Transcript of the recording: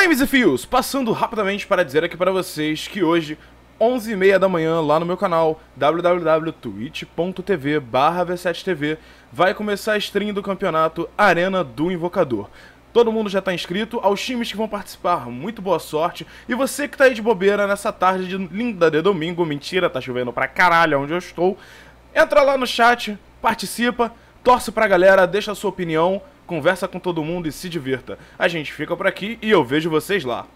Olá, Fios, Passando rapidamente para dizer aqui para vocês que hoje, 11h30 da manhã, lá no meu canal www.twitch.tv V7TV, vai começar a stream do campeonato Arena do Invocador. Todo mundo já está inscrito, aos times que vão participar, muito boa sorte. E você que está aí de bobeira nessa tarde de linda de domingo, mentira, tá chovendo pra caralho onde eu estou, entra lá no chat, participa, torce pra galera, deixa a sua opinião, conversa com todo mundo e se divirta. A gente fica por aqui e eu vejo vocês lá.